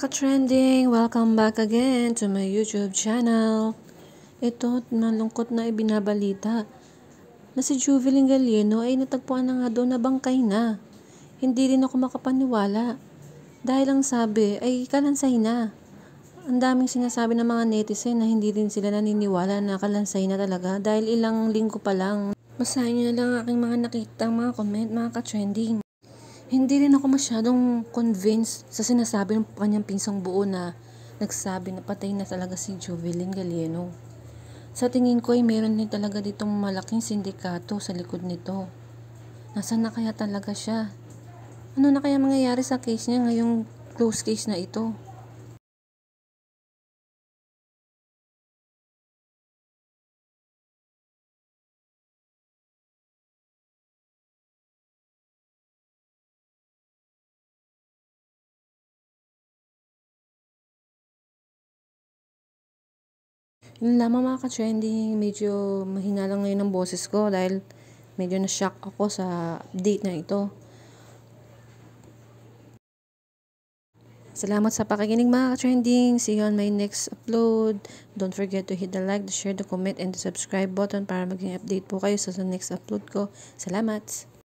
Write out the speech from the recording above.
mga ka-trending! Welcome back again to my YouTube channel. Ito, malungkot na ibinabalita na si Juveline Galieno ay natagpuan na nga doon na bangkay na. Hindi rin ako makapaniwala. Dahil lang sabi ay kalansay na. Ang daming sinasabi ng mga netizen na hindi din sila naniniwala na kalansay na talaga dahil ilang linggo pa lang. Basahin nyo na lang aking mga nakita, mga comment, mga ka-trending hindi rin ako masyadong convinced sa sinasabi ng kanyang pinsang buo na nagsabi na patay na talaga si Jovelyn Galieno. Sa tingin ko ay meron din talaga ditong malaking sindikato sa likod nito. Nasaan na kaya talaga siya? Ano na kaya mangyayari sa case niya ngayong close case na ito? Yun lamang mga ka-trending, medyo mahina lang ngayon ang boses ko dahil medyo na-shock ako sa update na ito. Salamat sa pakikinig mga ka-trending. See you on my next upload. Don't forget to hit the like, the share, the comment, and the subscribe button para maging update po kayo sa next upload ko. Salamat!